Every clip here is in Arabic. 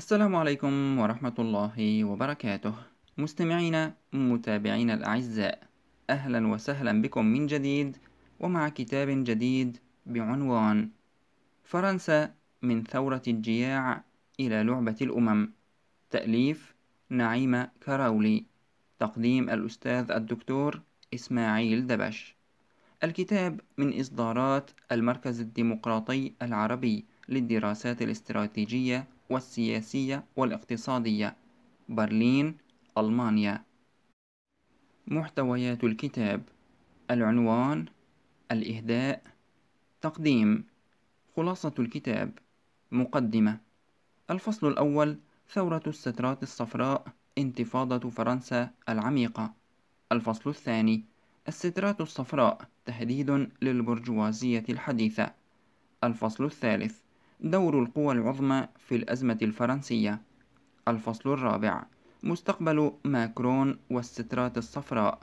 السلام عليكم ورحمة الله وبركاته مستمعينا متابعينا الأعزاء أهلا وسهلا بكم من جديد ومع كتاب جديد بعنوان فرنسا من ثورة الجياع إلى لعبة الأمم تأليف نعيمة كراولي تقديم الأستاذ الدكتور إسماعيل دبش الكتاب من إصدارات المركز الديمقراطي العربي للدراسات الاستراتيجية والسياسية والاقتصادية برلين ألمانيا محتويات الكتاب العنوان الإهداء تقديم خلاصة الكتاب مقدمة الفصل الأول ثورة السترات الصفراء انتفاضة فرنسا العميقة الفصل الثاني السترات الصفراء تهديد للبرجوازية الحديثة الفصل الثالث دور القوى العظمى في الأزمة الفرنسية الفصل الرابع مستقبل ماكرون والسترات الصفراء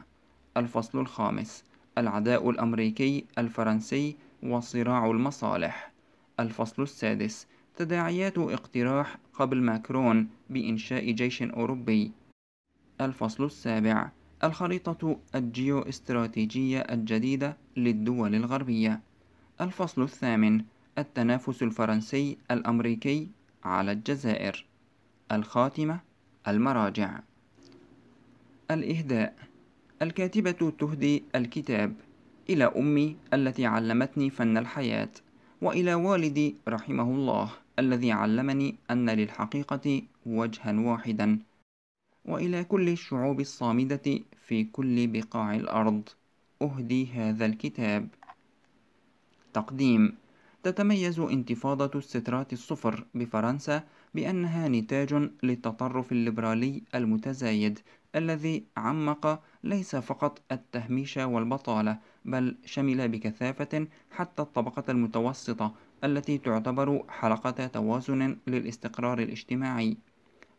الفصل الخامس العداء الأمريكي الفرنسي وصراع المصالح الفصل السادس تداعيات اقتراح قبل ماكرون بإنشاء جيش أوروبي الفصل السابع الخريطة الجيو استراتيجية الجديدة للدول الغربية الفصل الثامن التنافس الفرنسي الأمريكي على الجزائر الخاتمة المراجع الإهداء الكاتبة تهدي الكتاب إلى أمي التي علمتني فن الحياة وإلى والدي رحمه الله الذي علمني أن للحقيقة وجها واحدا وإلى كل الشعوب الصامدة في كل بقاع الأرض أهدي هذا الكتاب تقديم تتميز انتفاضة السترات الصفر بفرنسا بأنها نتاج للتطرف الليبرالي المتزايد الذي عمق ليس فقط التهميش والبطالة بل شمل بكثافة حتى الطبقة المتوسطة التي تعتبر حلقة توازن للاستقرار الاجتماعي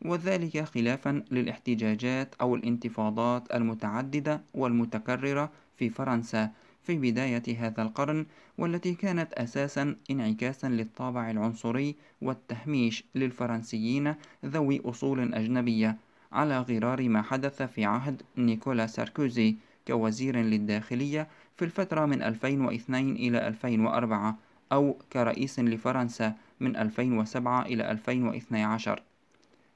وذلك خلافا للاحتجاجات أو الانتفاضات المتعددة والمتكررة في فرنسا في بداية هذا القرن والتي كانت أساسا انعكاسا للطابع العنصري والتهميش للفرنسيين ذوي أصول أجنبية على غرار ما حدث في عهد نيكولا ساركوزي كوزير للداخلية في الفترة من 2002 إلى 2004 أو كرئيس لفرنسا من 2007 إلى 2012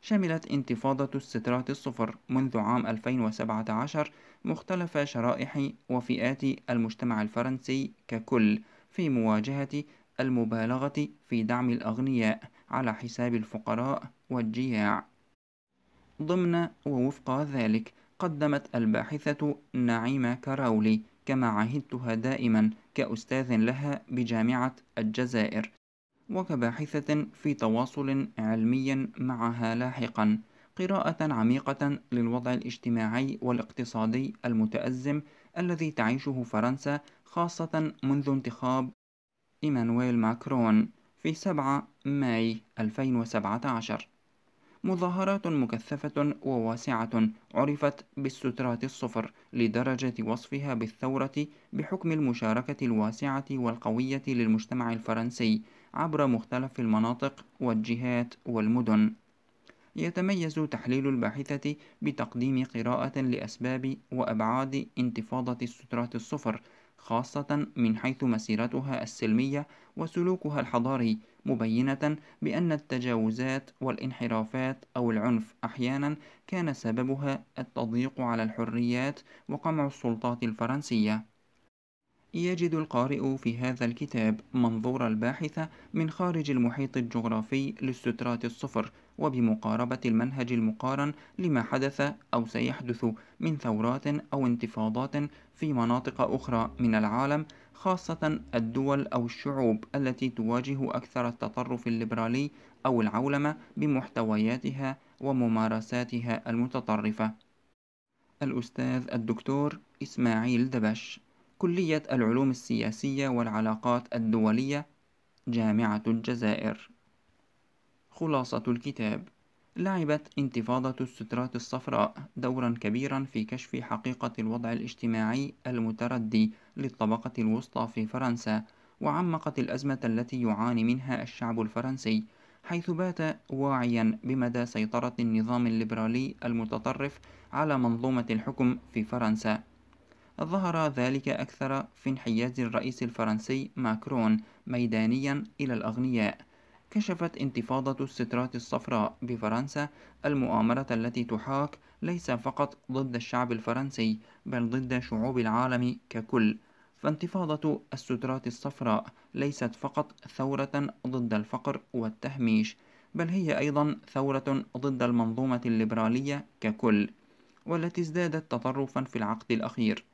شملت انتفاضة السترات الصفر منذ عام 2017 مختلف شرائح وفئات المجتمع الفرنسي ككل في مواجهة المبالغة في دعم الأغنياء على حساب الفقراء والجياع ضمن ووفق ذلك قدمت الباحثة نعيمة كراولي كما عهدتها دائما كأستاذ لها بجامعة الجزائر وكباحثة في تواصل علمي معها لاحقا قراءة عميقة للوضع الاجتماعي والاقتصادي المتأزم الذي تعيشه فرنسا خاصة منذ انتخاب إيمانويل ماكرون في 7 ماي 2017 مظاهرات مكثفة وواسعة عرفت بالسترات الصفر لدرجة وصفها بالثورة بحكم المشاركة الواسعة والقوية للمجتمع الفرنسي عبر مختلف المناطق والجهات والمدن يتميز تحليل الباحثة بتقديم قراءة لأسباب وأبعاد انتفاضة السترات الصفر خاصة من حيث مسيرتها السلمية وسلوكها الحضاري مبينة بأن التجاوزات والانحرافات أو العنف أحيانا كان سببها التضييق على الحريات وقمع السلطات الفرنسية يجد القارئ في هذا الكتاب منظور الباحثة من خارج المحيط الجغرافي للسترات الصفر وبمقاربة المنهج المقارن لما حدث أو سيحدث من ثورات أو انتفاضات في مناطق أخرى من العالم خاصة الدول أو الشعوب التي تواجه أكثر التطرف الليبرالي أو العولمة بمحتوياتها وممارساتها المتطرفة. الأستاذ الدكتور إسماعيل دبش كلية العلوم السياسية والعلاقات الدولية جامعة الجزائر خلاصة الكتاب لعبت انتفاضة السترات الصفراء دورا كبيرا في كشف حقيقة الوضع الاجتماعي المتردي للطبقة الوسطى في فرنسا وعمقت الأزمة التي يعاني منها الشعب الفرنسي حيث بات واعيا بمدى سيطرة النظام الليبرالي المتطرف على منظومة الحكم في فرنسا ظهر ذلك أكثر في انحياز الرئيس الفرنسي ماكرون ميدانيا إلى الأغنياء كشفت انتفاضة السترات الصفراء بفرنسا المؤامرة التي تحاك ليس فقط ضد الشعب الفرنسي بل ضد شعوب العالم ككل فانتفاضة السترات الصفراء ليست فقط ثورة ضد الفقر والتهميش بل هي أيضا ثورة ضد المنظومة الليبرالية ككل والتي ازدادت تطرفا في العقد الأخير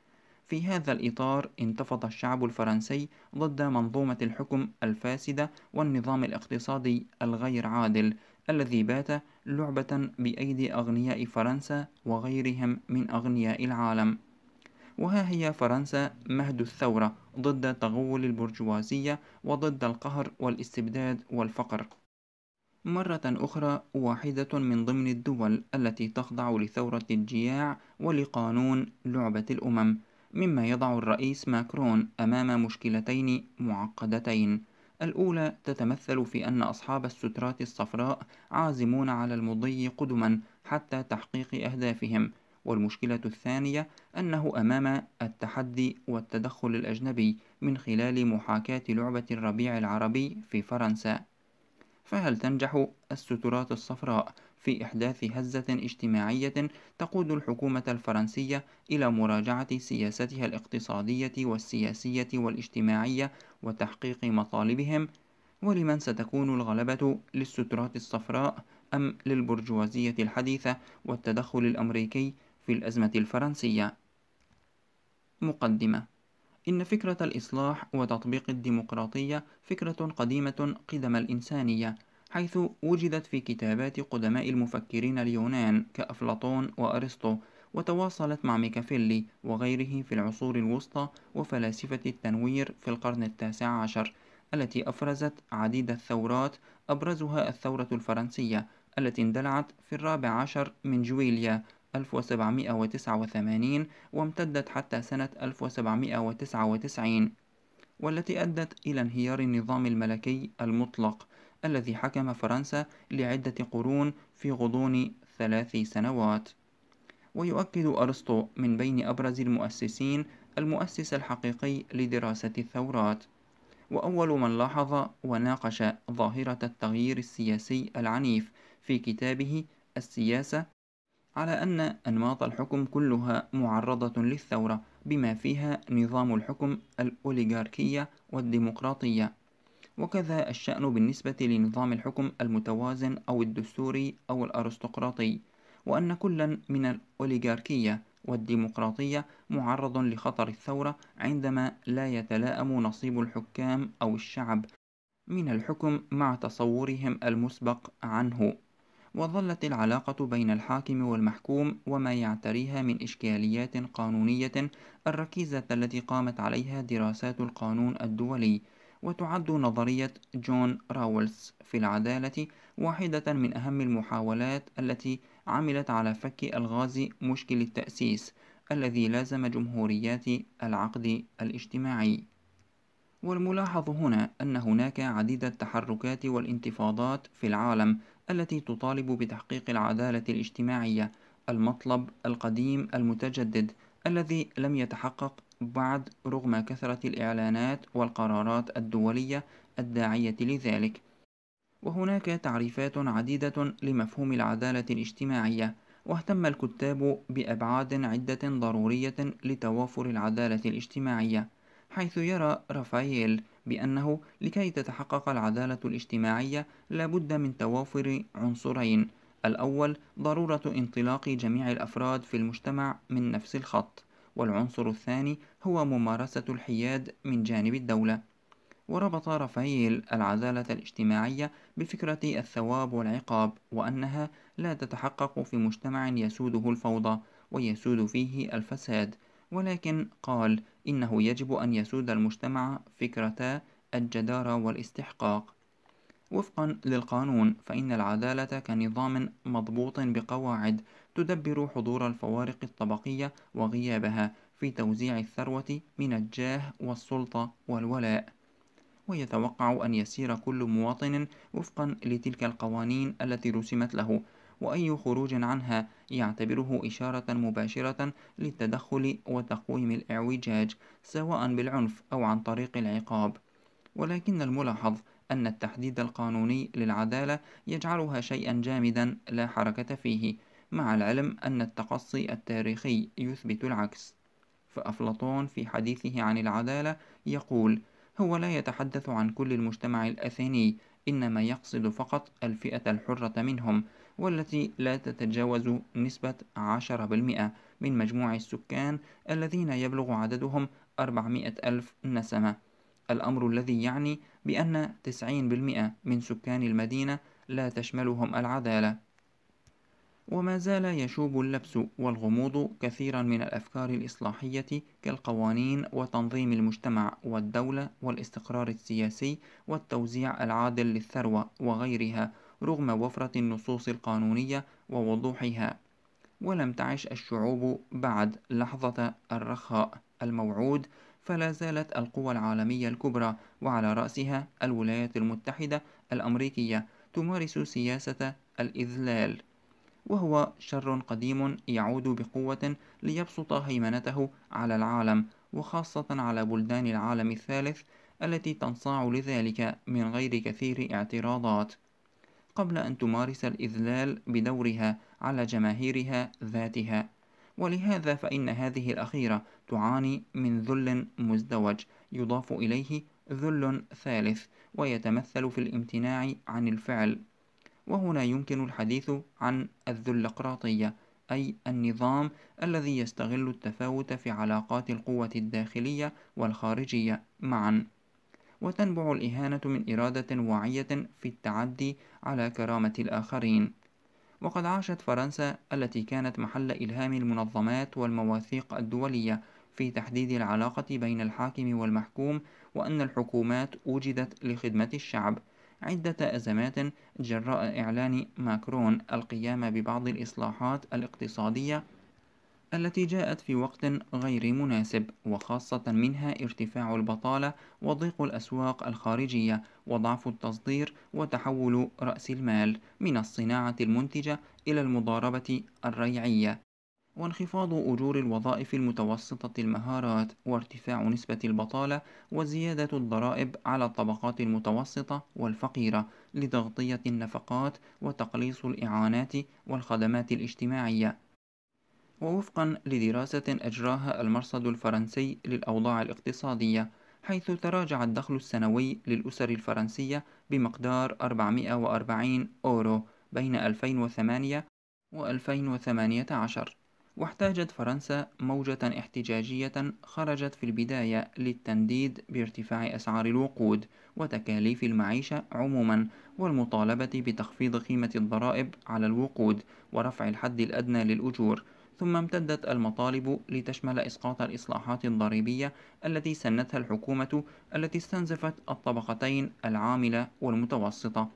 في هذا الإطار انتفض الشعب الفرنسي ضد منظومة الحكم الفاسدة والنظام الاقتصادي الغير عادل الذي بات لعبة بأيدي أغنياء فرنسا وغيرهم من أغنياء العالم وها هي فرنسا مهد الثورة ضد تغول البرجوازية وضد القهر والاستبداد والفقر مرة أخرى واحدة من ضمن الدول التي تخضع لثورة الجياع ولقانون لعبة الأمم مما يضع الرئيس ماكرون أمام مشكلتين معقدتين الأولى تتمثل في أن أصحاب السترات الصفراء عازمون على المضي قدما حتى تحقيق أهدافهم والمشكلة الثانية أنه أمام التحدي والتدخل الأجنبي من خلال محاكاة لعبة الربيع العربي في فرنسا فهل تنجح السترات الصفراء في إحداث هزة اجتماعية تقود الحكومة الفرنسية إلى مراجعة سياستها الاقتصادية والسياسية والاجتماعية وتحقيق مطالبهم ولمن ستكون الغلبة للسترات الصفراء أم للبرجوازية الحديثة والتدخل الأمريكي في الأزمة الفرنسية مقدمة إن فكرة الإصلاح وتطبيق الديمقراطية فكرة قديمة قدم الإنسانية حيث وجدت في كتابات قدماء المفكرين اليونان كأفلاطون وأرسطو وتواصلت مع ميكافيلي وغيره في العصور الوسطى وفلاسفة التنوير في القرن التاسع عشر التي أفرزت عديد الثورات أبرزها الثورة الفرنسية التي اندلعت في الرابع عشر من جويليا 1789 وامتدت حتى سنة 1799 والتي أدت إلى انهيار النظام الملكي المطلق الذي حكم فرنسا لعدة قرون في غضون ثلاث سنوات ويؤكد أرسطو من بين أبرز المؤسسين المؤسس الحقيقي لدراسة الثورات وأول من لاحظ وناقش ظاهرة التغيير السياسي العنيف في كتابه السياسة على أن أنماط الحكم كلها معرضة للثورة بما فيها نظام الحكم الأوليغاركية والديمقراطية وكذا الشأن بالنسبة لنظام الحكم المتوازن أو الدستوري أو الأرستقراطي وأن كلا من الأوليغاركية والديمقراطية معرض لخطر الثورة عندما لا يتلائم نصيب الحكام أو الشعب من الحكم مع تصورهم المسبق عنه وظلت العلاقة بين الحاكم والمحكوم وما يعتريها من إشكاليات قانونية الركيزة التي قامت عليها دراسات القانون الدولي وتعد نظرية جون راولز في العدالة واحدة من أهم المحاولات التي عملت على فك الغاز مشكل التأسيس الذي لازم جمهوريات العقد الاجتماعي والملاحظ هنا أن هناك عديد التحركات والانتفاضات في العالم التي تطالب بتحقيق العدالة الاجتماعية المطلب القديم المتجدد الذي لم يتحقق بعد رغم كثرة الإعلانات والقرارات الدولية الداعية لذلك وهناك تعريفات عديدة لمفهوم العدالة الاجتماعية واهتم الكتاب بأبعاد عدة ضرورية لتوافر العدالة الاجتماعية حيث يرى رافائيل بأنه لكي تتحقق العدالة الاجتماعية لابد من توافر عنصرين الأول ضرورة انطلاق جميع الأفراد في المجتمع من نفس الخط والعنصر الثاني هو ممارسة الحياد من جانب الدولة وربط رافائيل العدالة الاجتماعية بفكرة الثواب والعقاب وأنها لا تتحقق في مجتمع يسوده الفوضى ويسود فيه الفساد ولكن قال إنه يجب أن يسود المجتمع فكرتا الجدارة والاستحقاق وفقا للقانون فإن العدالة كنظام مضبوط بقواعد تدبر حضور الفوارق الطبقية وغيابها في توزيع الثروة من الجاه والسلطة والولاء ويتوقع أن يسير كل مواطن وفقا لتلك القوانين التي رسمت له وأي خروج عنها يعتبره إشارة مباشرة للتدخل وتقويم الإعوجاج سواء بالعنف أو عن طريق العقاب ولكن الملاحظ أن التحديد القانوني للعدالة يجعلها شيئا جامدا لا حركة فيه مع العلم أن التقصي التاريخي يثبت العكس فأفلاطون في حديثه عن العدالة يقول هو لا يتحدث عن كل المجتمع الأثيني إنما يقصد فقط الفئة الحرة منهم والتي لا تتجاوز نسبة 10% من مجموع السكان الذين يبلغ عددهم 400 ألف نسمة الأمر الذي يعني بأن 90% من سكان المدينة لا تشملهم العدالة وما زال يشوب اللبس والغموض كثيرا من الأفكار الإصلاحية كالقوانين وتنظيم المجتمع والدولة والاستقرار السياسي والتوزيع العادل للثروة وغيرها رغم وفرة النصوص القانونية ووضوحها ولم تعش الشعوب بعد لحظة الرخاء الموعود فلا زالت القوى العالمية الكبرى وعلى رأسها الولايات المتحدة الأمريكية تمارس سياسة الإذلال وهو شر قديم يعود بقوة ليبسط هيمنته على العالم وخاصة على بلدان العالم الثالث التي تنصاع لذلك من غير كثير اعتراضات قبل أن تمارس الإذلال بدورها على جماهيرها ذاتها ولهذا فإن هذه الأخيرة تعاني من ذل مزدوج يضاف إليه ذل ثالث ويتمثل في الامتناع عن الفعل وهنا يمكن الحديث عن الذلقراطية أي النظام الذي يستغل التفاوت في علاقات القوة الداخلية والخارجية معا وتنبع الإهانة من إرادة واعية في التعدي على كرامة الآخرين وقد عاشت فرنسا التي كانت محل إلهام المنظمات والمواثيق الدولية في تحديد العلاقة بين الحاكم والمحكوم وأن الحكومات وجدت لخدمة الشعب عدة أزمات جراء إعلان ماكرون القيام ببعض الإصلاحات الاقتصادية التي جاءت في وقت غير مناسب وخاصة منها ارتفاع البطالة وضيق الأسواق الخارجية وضعف التصدير وتحول رأس المال من الصناعة المنتجة إلى المضاربة الريعية وانخفاض أجور الوظائف المتوسطة المهارات وارتفاع نسبة البطالة وزيادة الضرائب على الطبقات المتوسطة والفقيرة لتغطية النفقات وتقليص الإعانات والخدمات الاجتماعية ووفقا لدراسة أجراها المرصد الفرنسي للأوضاع الاقتصادية حيث تراجع الدخل السنوي للأسر الفرنسية بمقدار 440 أورو بين 2008 و 2018 واحتاجت فرنسا موجة احتجاجية خرجت في البداية للتنديد بارتفاع أسعار الوقود وتكاليف المعيشة عموما والمطالبة بتخفيض قيمة الضرائب على الوقود ورفع الحد الأدنى للأجور ثم امتدت المطالب لتشمل إسقاط الإصلاحات الضريبية التي سنتها الحكومة التي استنزفت الطبقتين العاملة والمتوسطة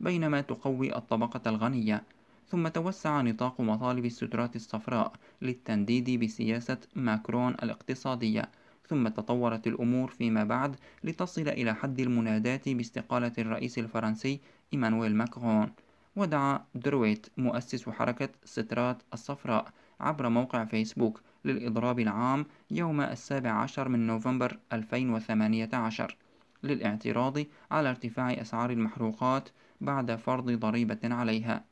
بينما تقوي الطبقة الغنية ثم توسع نطاق مطالب السترات الصفراء للتنديد بسياسة ماكرون الاقتصادية ثم تطورت الأمور فيما بعد لتصل إلى حد المناداة باستقالة الرئيس الفرنسي إيمانويل ماكرون ودعا درويت مؤسس حركة سترات الصفراء عبر موقع فيسبوك للإضراب العام يوم السابع عشر من نوفمبر 2018 للاعتراض على ارتفاع أسعار المحروقات بعد فرض ضريبة عليها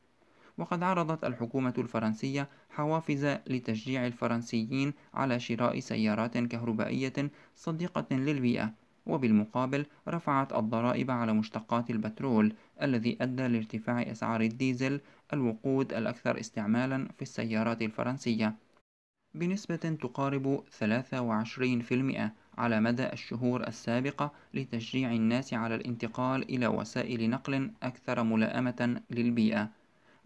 وقد عرضت الحكومة الفرنسية حوافز لتشجيع الفرنسيين على شراء سيارات كهربائية صديقة للبيئة وبالمقابل رفعت الضرائب على مشتقات البترول الذي أدى لارتفاع أسعار الديزل الوقود الأكثر استعمالا في السيارات الفرنسية بنسبة تقارب 23% على مدى الشهور السابقة لتشجيع الناس على الانتقال إلى وسائل نقل أكثر ملائمة للبيئة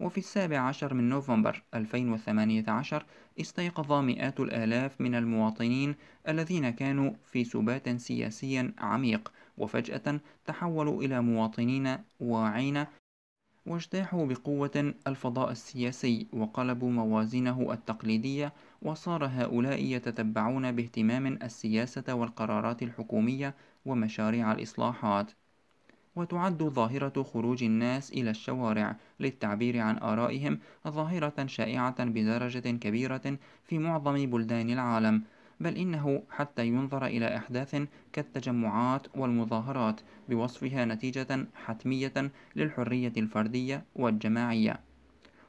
وفي السابع عشر من نوفمبر 2018 استيقظ مئات الآلاف من المواطنين الذين كانوا في سبات سياسي عميق وفجأة تحولوا إلى مواطنين واعين واجتاحوا بقوة الفضاء السياسي وقلبوا موازينه التقليدية وصار هؤلاء يتتبعون باهتمام السياسة والقرارات الحكومية ومشاريع الإصلاحات وتعد ظاهرة خروج الناس إلى الشوارع للتعبير عن آرائهم ظاهرة شائعة بدرجة كبيرة في معظم بلدان العالم بل إنه حتى ينظر إلى أحداث كالتجمعات والمظاهرات بوصفها نتيجة حتمية للحرية الفردية والجماعية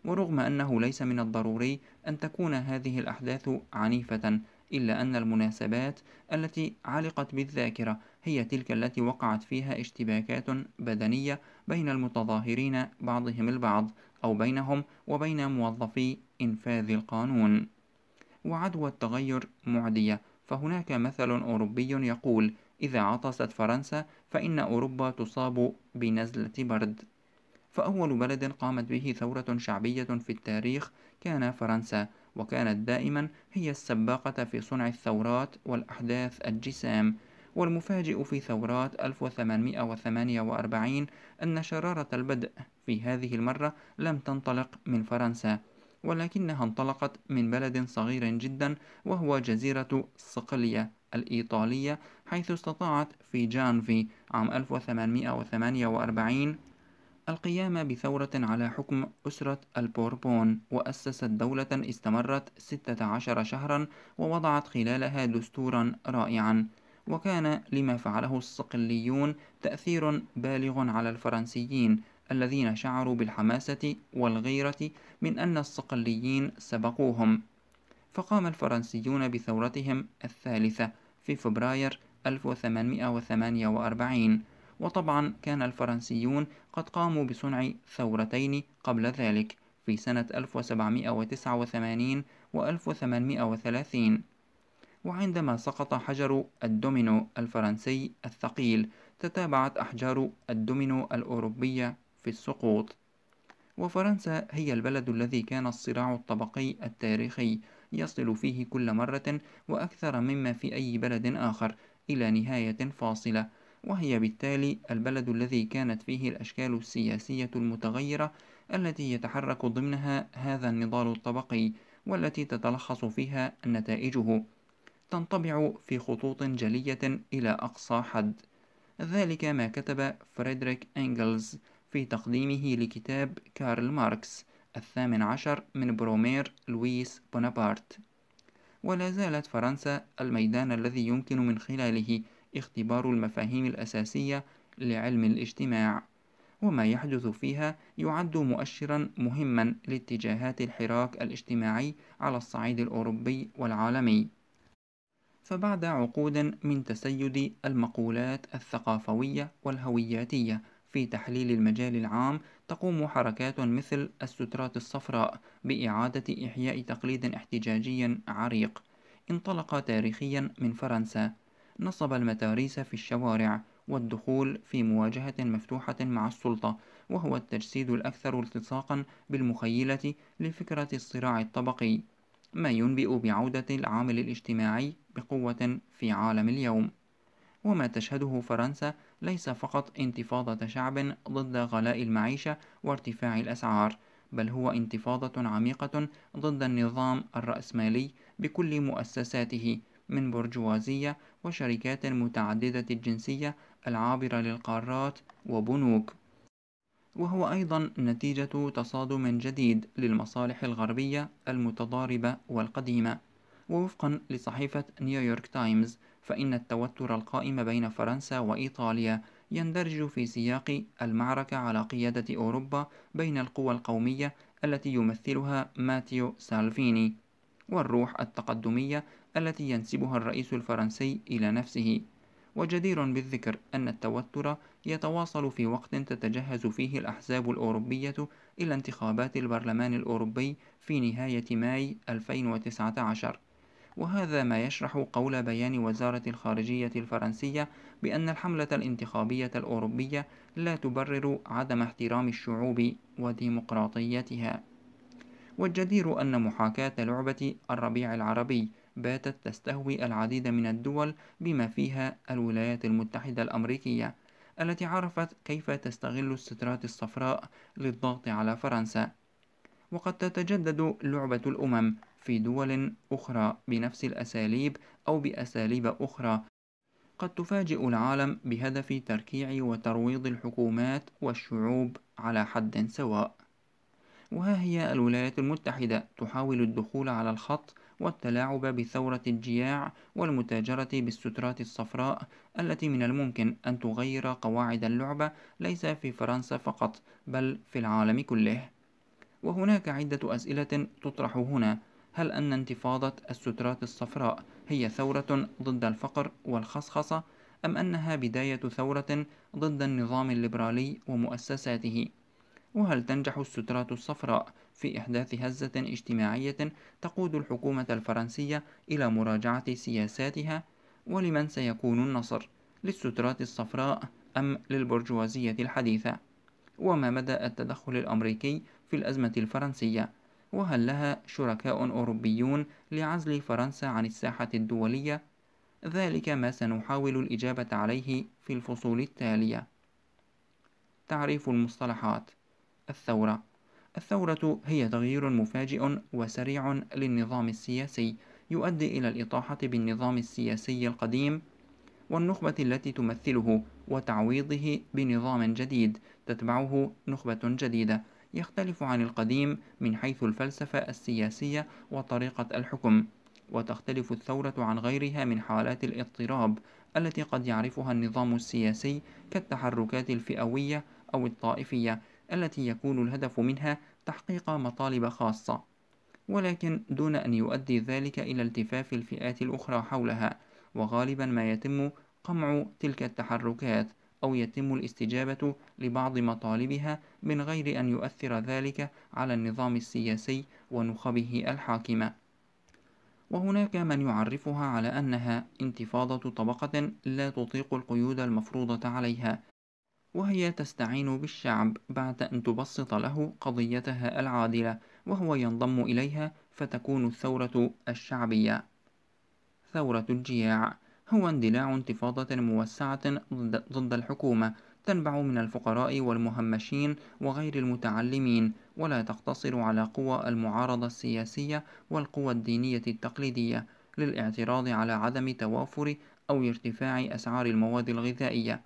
ورغم أنه ليس من الضروري أن تكون هذه الأحداث عنيفة إلا أن المناسبات التي علقت بالذاكرة هي تلك التي وقعت فيها اشتباكات بدنية بين المتظاهرين بعضهم البعض أو بينهم وبين موظفي إنفاذ القانون وعدوى التغير معدية فهناك مثل أوروبي يقول إذا عطست فرنسا فإن أوروبا تصاب بنزلة برد فأول بلد قامت به ثورة شعبية في التاريخ كان فرنسا وكانت دائما هي السباقة في صنع الثورات والأحداث الجسام والمفاجئ في ثورات 1848 أن شرارة البدء في هذه المرة لم تنطلق من فرنسا ولكنها انطلقت من بلد صغير جدا وهو جزيرة صقلية الإيطالية حيث استطاعت في جانفي عام 1848 القيام بثورة على حكم أسرة البوربون وأسست دولة استمرت 16 شهرا ووضعت خلالها دستورا رائعا وكان لما فعله الصقليون تأثير بالغ على الفرنسيين الذين شعروا بالحماسة والغيرة من أن الصقليين سبقوهم فقام الفرنسيون بثورتهم الثالثة في فبراير 1848 وطبعا كان الفرنسيون قد قاموا بصنع ثورتين قبل ذلك في سنة 1789 و 1830 وعندما سقط حجر الدومينو الفرنسي الثقيل تتابعت أحجار الدومينو الأوروبية في السقوط وفرنسا هي البلد الذي كان الصراع الطبقي التاريخي يصل فيه كل مرة وأكثر مما في أي بلد آخر إلى نهاية فاصلة وهي بالتالي البلد الذي كانت فيه الأشكال السياسية المتغيرة التي يتحرك ضمنها هذا النضال الطبقي والتي تتلخص فيها نتائجه تنطبع في خطوط جلية إلى أقصى حد ذلك ما كتب فريدريك إنجلز في تقديمه لكتاب كارل ماركس الثامن عشر من برومير لويس بونابارت ولا زالت فرنسا الميدان الذي يمكن من خلاله اختبار المفاهيم الأساسية لعلم الاجتماع وما يحدث فيها يعد مؤشرا مهما لاتجاهات الحراك الاجتماعي على الصعيد الأوروبي والعالمي فبعد عقود من تسيد المقولات الثقافوية والهوياتية في تحليل المجال العام تقوم حركات مثل السترات الصفراء بإعادة إحياء تقليد احتجاجي عريق انطلق تاريخيا من فرنسا نصب المتاريس في الشوارع والدخول في مواجهة مفتوحة مع السلطة وهو التجسيد الأكثر التصاقا بالمخيلة لفكرة الصراع الطبقي ما ينبئ بعودة العامل الاجتماعي بقوة في عالم اليوم وما تشهده فرنسا ليس فقط انتفاضة شعب ضد غلاء المعيشة وارتفاع الأسعار، بل هو انتفاضة عميقة ضد النظام الرأسمالي بكل مؤسساته من برجوازية وشركات متعددة الجنسية العابرة للقارات وبنوك. وهو أيضا نتيجة تصادم جديد للمصالح الغربية المتضاربة والقديمة. ووفقا لصحيفة نيويورك تايمز فإن التوتر القائم بين فرنسا وإيطاليا يندرج في سياق المعركة على قيادة أوروبا بين القوى القومية التي يمثلها ماتيو سالفيني والروح التقدمية التي ينسبها الرئيس الفرنسي إلى نفسه وجدير بالذكر أن التوتر يتواصل في وقت تتجهز فيه الأحزاب الأوروبية إلى انتخابات البرلمان الأوروبي في نهاية ماي 2019 وهذا ما يشرح قول بيان وزارة الخارجية الفرنسية بأن الحملة الانتخابية الأوروبية لا تبرر عدم احترام الشعوب وديمقراطيتها والجدير أن محاكاة لعبة الربيع العربي باتت تستهوي العديد من الدول بما فيها الولايات المتحدة الأمريكية التي عرفت كيف تستغل السترات الصفراء للضغط على فرنسا وقد تتجدد لعبة الأمم في دول أخرى بنفس الأساليب أو بأساليب أخرى قد تفاجئ العالم بهدف تركيع وترويض الحكومات والشعوب على حد سواء وها هي الولايات المتحدة تحاول الدخول على الخط والتلاعب بثورة الجياع والمتاجرة بالسترات الصفراء التي من الممكن أن تغير قواعد اللعبة ليس في فرنسا فقط بل في العالم كله وهناك عدة أسئلة تطرح هنا هل أن انتفاضة السترات الصفراء هي ثورة ضد الفقر والخصخصة أم أنها بداية ثورة ضد النظام الليبرالي ومؤسساته؟ وهل تنجح السترات الصفراء في إحداث هزة اجتماعية تقود الحكومة الفرنسية إلى مراجعة سياساتها؟ ولمن سيكون النصر؟ للسترات الصفراء أم للبرجوازية الحديثة؟ وما مدى التدخل الأمريكي في الأزمة الفرنسية؟ وهل لها شركاء أوروبيون لعزل فرنسا عن الساحة الدولية؟ ذلك ما سنحاول الإجابة عليه في الفصول التالية تعريف المصطلحات الثورة الثورة هي تغيير مفاجئ وسريع للنظام السياسي يؤدي إلى الإطاحة بالنظام السياسي القديم والنخبة التي تمثله وتعويضه بنظام جديد تتبعه نخبة جديدة يختلف عن القديم من حيث الفلسفة السياسية وطريقة الحكم وتختلف الثورة عن غيرها من حالات الاضطراب التي قد يعرفها النظام السياسي كالتحركات الفئوية أو الطائفية التي يكون الهدف منها تحقيق مطالب خاصة ولكن دون أن يؤدي ذلك إلى التفاف الفئات الأخرى حولها وغالبا ما يتم قمع تلك التحركات أو يتم الاستجابة لبعض مطالبها من غير أن يؤثر ذلك على النظام السياسي ونخبه الحاكمة وهناك من يعرفها على أنها انتفاضة طبقة لا تطيق القيود المفروضة عليها وهي تستعين بالشعب بعد أن تبسط له قضيتها العادلة وهو ينضم إليها فتكون الثورة الشعبية ثورة الجياع هو اندلاع انتفاضة موسعة ضد الحكومة تنبع من الفقراء والمهمشين وغير المتعلمين ولا تقتصر على قوى المعارضة السياسية والقوى الدينية التقليدية للاعتراض على عدم توافر أو ارتفاع أسعار المواد الغذائية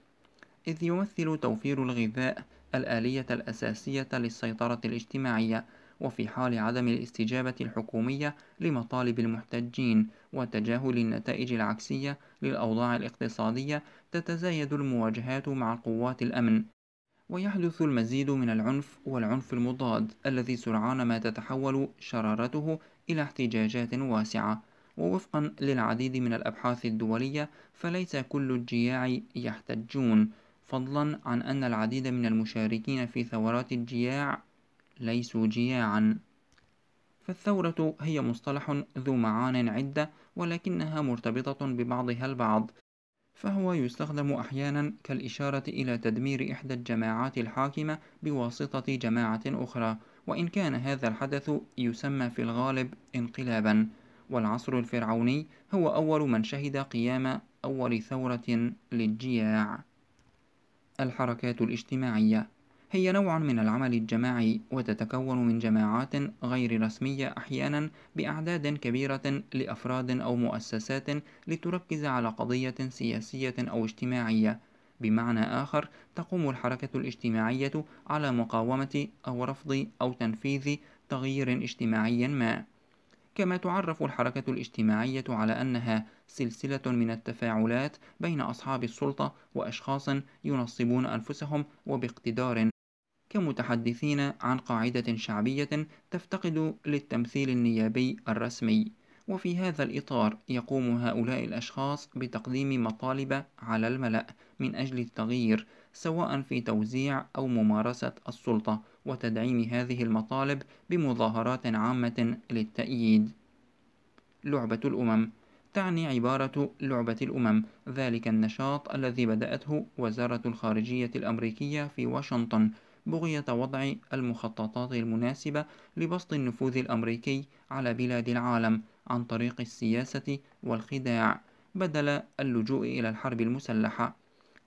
إذ يمثل توفير الغذاء الآلية الأساسية للسيطرة الاجتماعية وفي حال عدم الاستجابة الحكومية لمطالب المحتجين وتجاهل النتائج العكسية للأوضاع الاقتصادية تتزايد المواجهات مع قوات الأمن ويحدث المزيد من العنف والعنف المضاد الذي سرعان ما تتحول شرارته إلى احتجاجات واسعة ووفقا للعديد من الأبحاث الدولية فليس كل الجياع يحتجون فضلا عن أن العديد من المشاركين في ثورات الجياع ليسوا جياعا فالثورة هي مصطلح ذو معان عدة ولكنها مرتبطة ببعضها البعض فهو يستخدم أحيانا كالإشارة إلى تدمير إحدى الجماعات الحاكمة بواسطة جماعة أخرى وإن كان هذا الحدث يسمى في الغالب انقلابا والعصر الفرعوني هو أول من شهد قيام أول ثورة للجياع الحركات الاجتماعية هي نوع من العمل الجماعي وتتكون من جماعات غير رسمية أحيانا بأعداد كبيرة لأفراد أو مؤسسات لتركز على قضية سياسية أو اجتماعية بمعنى آخر تقوم الحركة الاجتماعية على مقاومة أو رفض أو تنفيذ تغيير اجتماعي ما كما تعرف الحركة الاجتماعية على أنها سلسلة من التفاعلات بين أصحاب السلطة وأشخاص ينصبون أنفسهم وباقتدار كمتحدثين عن قاعدة شعبية تفتقد للتمثيل النيابي الرسمي وفي هذا الإطار يقوم هؤلاء الأشخاص بتقديم مطالب على الملأ من أجل التغيير سواء في توزيع أو ممارسة السلطة وتدعيم هذه المطالب بمظاهرات عامة للتأييد. لعبة الأمم تعني عبارة لعبة الأمم ذلك النشاط الذي بدأته وزارة الخارجية الأمريكية في واشنطن بغية وضع المخططات المناسبة لبسط النفوذ الأمريكي على بلاد العالم عن طريق السياسة والخداع بدل اللجوء إلى الحرب المسلحة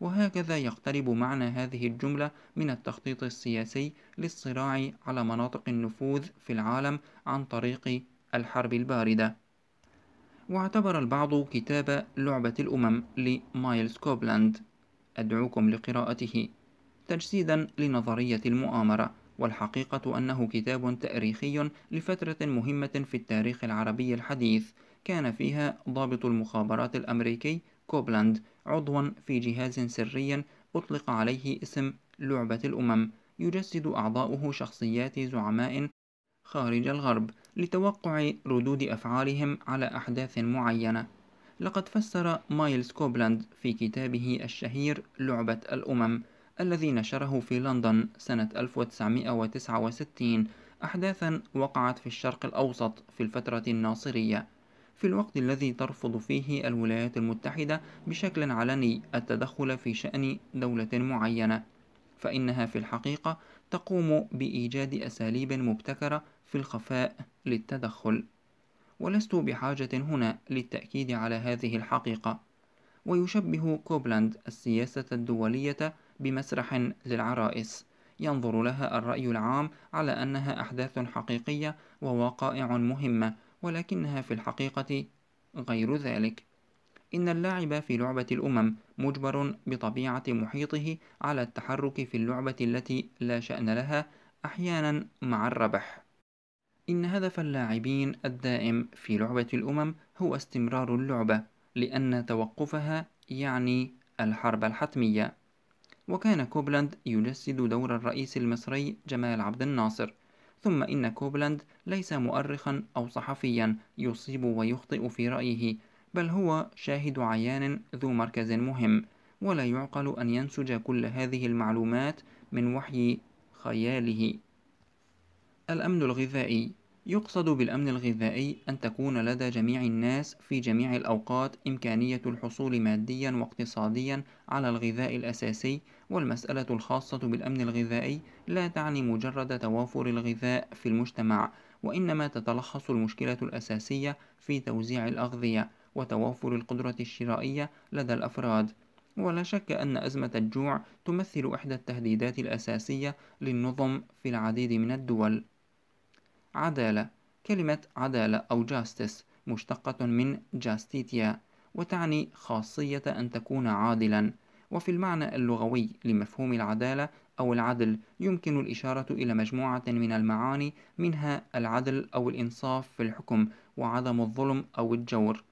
وهكذا يقترب معنى هذه الجملة من التخطيط السياسي للصراع على مناطق النفوذ في العالم عن طريق الحرب الباردة واعتبر البعض كتاب لعبة الأمم لمايلز كوبلاند أدعوكم لقراءته تجسيدا لنظرية المؤامرة والحقيقة أنه كتاب تاريخي لفترة مهمة في التاريخ العربي الحديث كان فيها ضابط المخابرات الأمريكي كوبلاند عضوا في جهاز سري أطلق عليه اسم لعبة الأمم يجسد أعضاؤه شخصيات زعماء خارج الغرب لتوقع ردود أفعالهم على أحداث معينة لقد فسر مايلز كوبلاند في كتابه الشهير لعبة الأمم الذي نشره في لندن سنة 1969 أحداثا وقعت في الشرق الأوسط في الفترة الناصرية في الوقت الذي ترفض فيه الولايات المتحدة بشكل علني التدخل في شأن دولة معينة فإنها في الحقيقة تقوم بإيجاد أساليب مبتكرة في الخفاء للتدخل ولست بحاجة هنا للتأكيد على هذه الحقيقة ويشبه كوبلاند السياسة الدولية بمسرح للعرائس ينظر لها الرأي العام على أنها أحداث حقيقية ووقائع مهمة ولكنها في الحقيقة غير ذلك إن اللاعب في لعبة الأمم مجبر بطبيعة محيطه على التحرك في اللعبة التي لا شأن لها أحيانا مع الربح إن هدف اللاعبين الدائم في لعبة الأمم هو استمرار اللعبة لأن توقفها يعني الحرب الحتمية وكان كوبلاند يجسد دور الرئيس المصري جمال عبد الناصر ثم إن كوبلاند ليس مؤرخا أو صحفيا يصيب ويخطئ في رأيه بل هو شاهد عيان ذو مركز مهم ولا يعقل أن ينسج كل هذه المعلومات من وحي خياله الأمن الغذائي يقصد بالأمن الغذائي أن تكون لدى جميع الناس في جميع الأوقات إمكانية الحصول ماديا واقتصاديا على الغذاء الأساسي والمسألة الخاصة بالأمن الغذائي لا تعني مجرد توافر الغذاء في المجتمع وإنما تتلخص المشكلة الأساسية في توزيع الأغذية وتوافر القدرة الشرائية لدى الأفراد ولا شك أن أزمة الجوع تمثل إحدى التهديدات الأساسية للنظم في العديد من الدول عدالة كلمة عدالة أو جاستس مشتقة من جاستيتيا وتعني خاصية أن تكون عادلا وفي المعنى اللغوي لمفهوم العدالة أو العدل يمكن الإشارة إلى مجموعة من المعاني منها العدل أو الإنصاف في الحكم وعدم الظلم أو الجور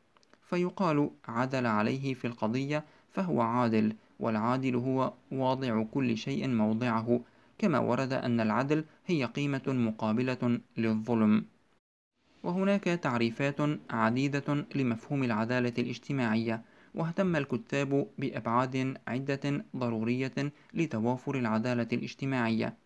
فيقال عدل عليه في القضية فهو عادل والعادل هو واضع كل شيء موضعه كما ورد أن العدل هي قيمة مقابلة للظلم وهناك تعريفات عديدة لمفهوم العدالة الاجتماعية واهتم الكتاب بأبعاد عدة ضرورية لتوافر العدالة الاجتماعية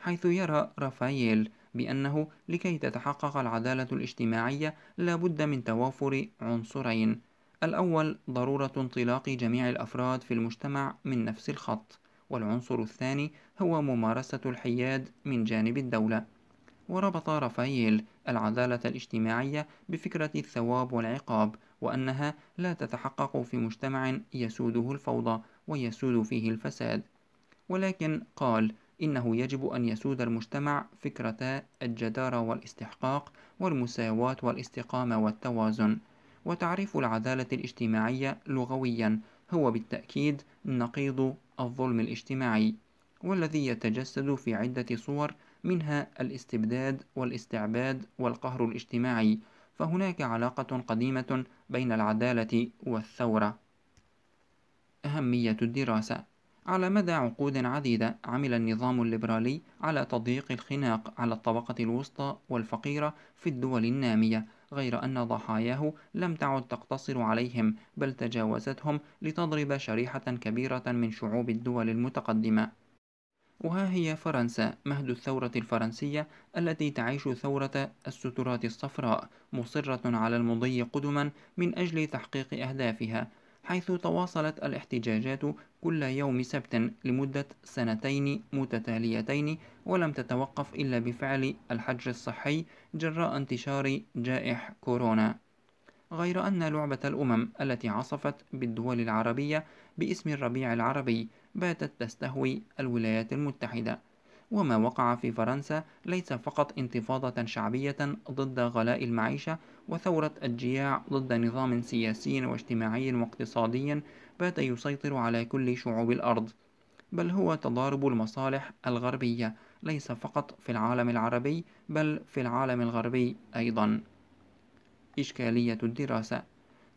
حيث يرى رافائيل بأنه لكي تتحقق العدالة الاجتماعية لابد من توافر عنصرين الأول ضرورة انطلاق جميع الأفراد في المجتمع من نفس الخط والعنصر الثاني هو ممارسة الحياد من جانب الدولة وربط رافائيل العدالة الاجتماعية بفكرة الثواب والعقاب وأنها لا تتحقق في مجتمع يسوده الفوضى ويسود فيه الفساد ولكن قال إنه يجب أن يسود المجتمع فكرتا الجدارة والاستحقاق والمساواة والاستقامة والتوازن وتعريف العدالة الاجتماعية لغويا هو بالتأكيد نقيض الظلم الاجتماعي والذي يتجسد في عدة صور منها الاستبداد والاستعباد والقهر الاجتماعي فهناك علاقة قديمة بين العدالة والثورة أهمية الدراسة على مدى عقود عديدة عمل النظام الليبرالي على تضييق الخناق على الطبقة الوسطى والفقيرة في الدول النامية غير أن ضحاياه لم تعد تقتصر عليهم بل تجاوزتهم لتضرب شريحة كبيرة من شعوب الدول المتقدمة وها هي فرنسا مهد الثورة الفرنسية التي تعيش ثورة السترات الصفراء مصرة على المضي قدما من أجل تحقيق أهدافها حيث تواصلت الاحتجاجات كل يوم سبت لمدة سنتين متتاليتين ولم تتوقف إلا بفعل الحجر الصحي جراء انتشار جائح كورونا غير أن لعبة الأمم التي عصفت بالدول العربية باسم الربيع العربي باتت تستهوي الولايات المتحدة وما وقع في فرنسا ليس فقط انتفاضة شعبية ضد غلاء المعيشة وثورة الجياع ضد نظام سياسي واجتماعي واقتصادي بات يسيطر على كل شعوب الأرض بل هو تضارب المصالح الغربية ليس فقط في العالم العربي بل في العالم الغربي أيضا إشكالية الدراسة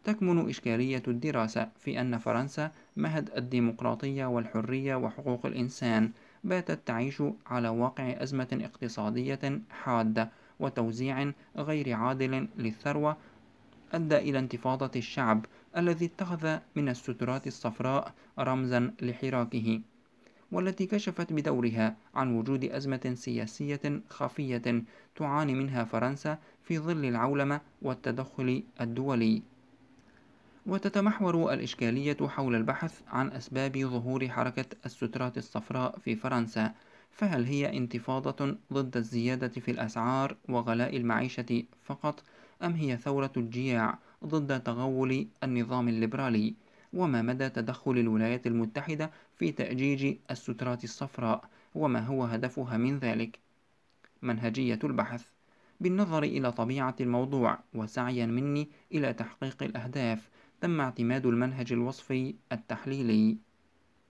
تكمن إشكالية الدراسة في أن فرنسا مهد الديمقراطية والحرية وحقوق الإنسان باتت تعيش على واقع أزمة اقتصادية حادة وتوزيع غير عادل للثروة أدى إلى انتفاضة الشعب الذي اتخذ من السترات الصفراء رمزا لحراكه والتي كشفت بدورها عن وجود أزمة سياسية خفية تعاني منها فرنسا في ظل العولمة والتدخل الدولي وتتمحور الإشكالية حول البحث عن أسباب ظهور حركة السترات الصفراء في فرنسا فهل هي انتفاضة ضد الزيادة في الأسعار وغلاء المعيشة فقط أم هي ثورة الجياع ضد تغول النظام الليبرالي وما مدى تدخل الولايات المتحدة في تأجيج السترات الصفراء وما هو هدفها من ذلك منهجية البحث بالنظر إلى طبيعة الموضوع وسعيا مني إلى تحقيق الأهداف تم اعتماد المنهج الوصفي التحليلي